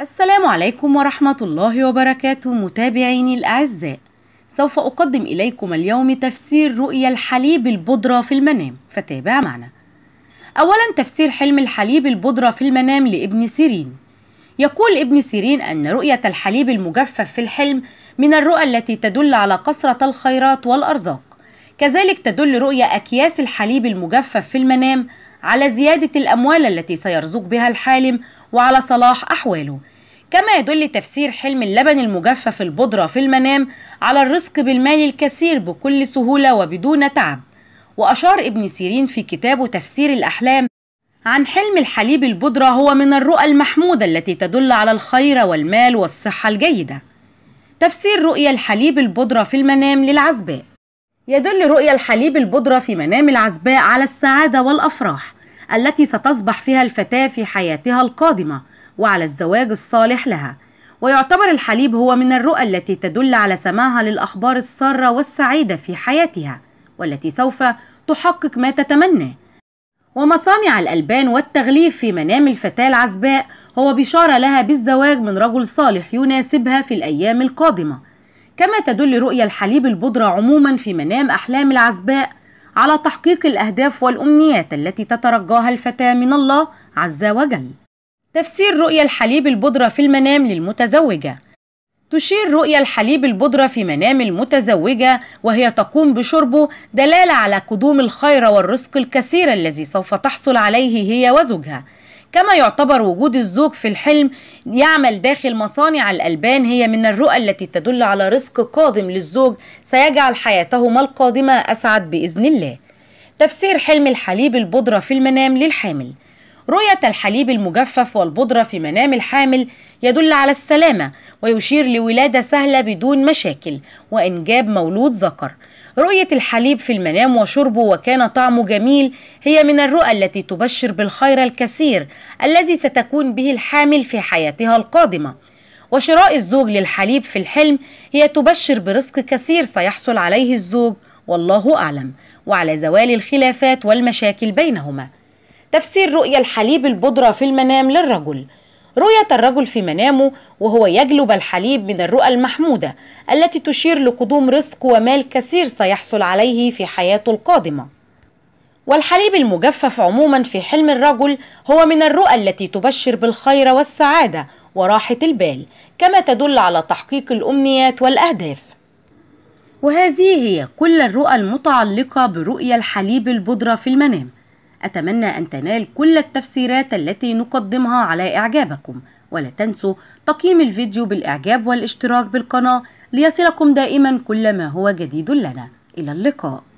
السلام عليكم ورحمة الله وبركاته متابعيني الأعزاء سوف أقدم إليكم اليوم تفسير رؤية الحليب البودرة في المنام فتابع معنا أولا تفسير حلم الحليب البودرة في المنام لابن سيرين يقول ابن سيرين أن رؤية الحليب المجفف في الحلم من الرؤى التي تدل على كثرة الخيرات والأرزاق كذلك تدل رؤية أكياس الحليب المجفف في المنام على زيادة الأموال التي سيرزق بها الحالم وعلى صلاح أحواله كما يدل تفسير حلم اللبن المجفف البودرة في المنام على الرزق بالمال الكثير بكل سهولة وبدون تعب وأشار ابن سيرين في كتابه تفسير الأحلام عن حلم الحليب البودرة هو من الرؤى المحمودة التي تدل على الخير والمال والصحة الجيدة تفسير رؤيا الحليب البودرة في المنام للعزباء يدل رؤيا الحليب البودرة في منام العزباء على السعادة والأفراح التي ستصبح فيها الفتاة في حياتها القادمة وعلى الزواج الصالح لها ويعتبر الحليب هو من الرؤى التي تدل على سماعها للأخبار السارة والسعيدة في حياتها والتي سوف تحقق ما تتمناه ومصانع الألبان والتغليف في منام الفتاة العزباء هو بشارة لها بالزواج من رجل صالح يناسبها في الأيام القادمة كما تدل رؤية الحليب البودرة عموما في منام أحلام العزباء على تحقيق الأهداف والأمنيات التي تترجاها الفتاة من الله عز وجل. تفسير رؤية الحليب البودرة في المنام للمتزوجة تشير رؤية الحليب البودرة في منام المتزوجة وهي تقوم بشربه دلالة على قدوم الخير والرزق الكثير الذي سوف تحصل عليه هي وزوجها كما يعتبر وجود الزوج في الحلم يعمل داخل مصانع الألبان هي من الرؤى التي تدل على رزق قادم للزوج سيجعل حياتهما القادمة أسعد بإذن الله تفسير حلم الحليب البودرة في المنام للحامل رؤية الحليب المجفف والبودرة في منام الحامل يدل على السلامة ويشير لولادة سهلة بدون مشاكل وإنجاب مولود ذكر. رؤية الحليب في المنام وشربه وكان طعمه جميل هي من الرؤى التي تبشر بالخير الكثير الذي ستكون به الحامل في حياتها القادمة. وشراء الزوج للحليب في الحلم هي تبشر برزق كثير سيحصل عليه الزوج والله أعلم وعلى زوال الخلافات والمشاكل بينهما. تفسير رؤية الحليب البودرة في المنام للرجل رؤية الرجل في منامه وهو يجلب الحليب من الرؤى المحمودة التي تشير لقدوم رزق ومال كثير سيحصل عليه في حياته القادمة والحليب المجفف عموما في حلم الرجل هو من الرؤى التي تبشر بالخير والسعادة وراحة البال كما تدل على تحقيق الأمنيات والأهداف وهذه هي كل الرؤى المتعلقة برؤية الحليب البودرة في المنام أتمنى أن تنال كل التفسيرات التي نقدمها على إعجابكم ولا تنسوا تقييم الفيديو بالإعجاب والاشتراك بالقناة ليصلكم دائما كل ما هو جديد لنا إلى اللقاء